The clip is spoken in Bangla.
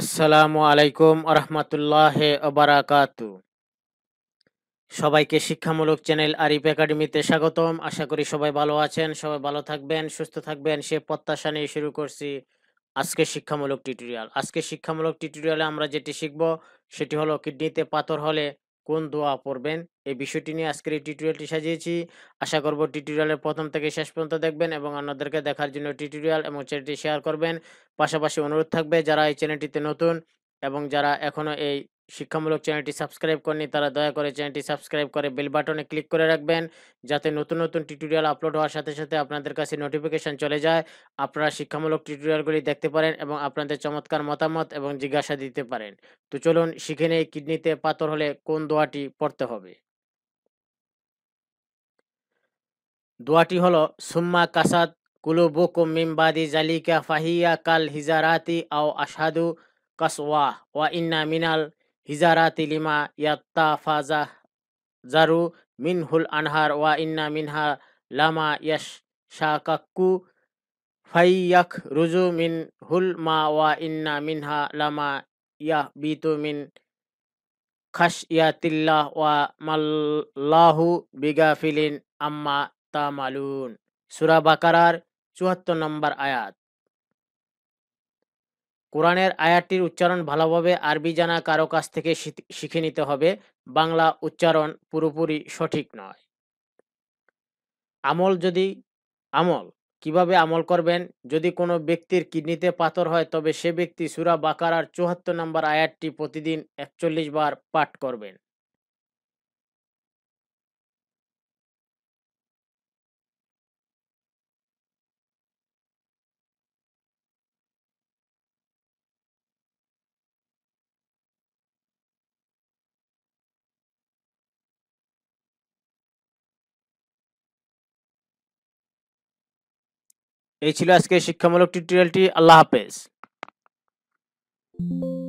আসসালামু আলাইকুম আরহামতুল্লাহ আবরাকাত সবাইকে শিক্ষামূলক চ্যানেল আরিফ একাডেমিতে স্বাগতম আশা করি সবাই ভালো আছেন সবাই ভালো থাকবেন সুস্থ থাকবেন সে প্রত্যাশা নিয়ে শুরু করছি আজকে শিক্ষামূলক টিউটোরিয়াল আজকে শিক্ষামূলক টিউটোরিয়ালে আমরা যেটি শিখব সেটি হলো কিডনিতে পাথর হলে কোন দোয়া পড়বেন এই বিষয়টি নিয়ে আজকের এই টিউটোরিয়ালটি সাজিয়েছি আশা করব টিউটোরিয়ালের প্রথম থেকে শেষ পর্যন্ত দেখবেন এবং অন্যদেরকে দেখার জন্য টিউটোরিয়াল এবং চ্যানেলটি শেয়ার করবেন পাশাপাশি অনুরোধ থাকবে যারা এই চ্যানেলটিতে নতুন এবং যারা এখনও এই শিক্ষামূলক চ্যানেলটি সাবস্ক্রাইব করেনি তারা দয়া করে চ্যানেলটি সাবস্ক্রাইব করে বেল বাটনে ক্লিক করে রাখবেন যাতে নতুন নতুন টিউটোরিয়াল আপলোড হওয়ার সাথে সাথে আপনাদের কাছে নোটিফিকেশন চলে যায় আপনারা শিক্ষামূলক টিউটোরিয়ালগুলি দেখতে পারেন এবং আপনাদের চমৎকার মতামত এবং জিজ্ঞাসা দিতে পারেন তো চলুন শিখে নেই কিডনিতে পাথর হলে কোন দোয়াটি পড়তে হবে দোয়াটি হল সুম্মা কাসাদ কুলুবুকুম মিমবাদি জালিকা ফাহিয়া কাল হিজারাতি আও আসাদু কাসওয়া ওয়া ইন্না মিনাল হিজারাতি লিমা ইয়াত্তা ফাজা জারু মিনহুল আনহার ওয়া ইন্না মিনহা লামা ইয়াশ শাকাক্কু ফাইয়াক রুজু মিন হুল মা ওয়া ইন্না মিনহা লামা ইয়াহ বিতু মিন খাস ইয়াতিল্লাহ ওয়া মাল্লাহু বিগাফিলিন আম্মা মালুন সুরা বাকারার চুয়াত্তর নম্বর আয়াত কোরআনের আয়াতটির উচ্চারণ ভালোভাবে আরবি জানা কারো কাছ থেকে শিখে নিতে হবে বাংলা উচ্চারণ পুরোপুরি সঠিক নয় আমল যদি আমল কিভাবে আমল করবেন যদি কোনো ব্যক্তির কিডনিতে পাথর হয় তবে সে ব্যক্তি সুরা বাকারার চুয়াত্তর নম্বর আয়াতটি প্রতিদিন একচল্লিশ বার পাঠ করবেন এই ছিল আজকে শিক্ষামূলক টিউটোরিয়ালটি আল্লাহ হাফেজ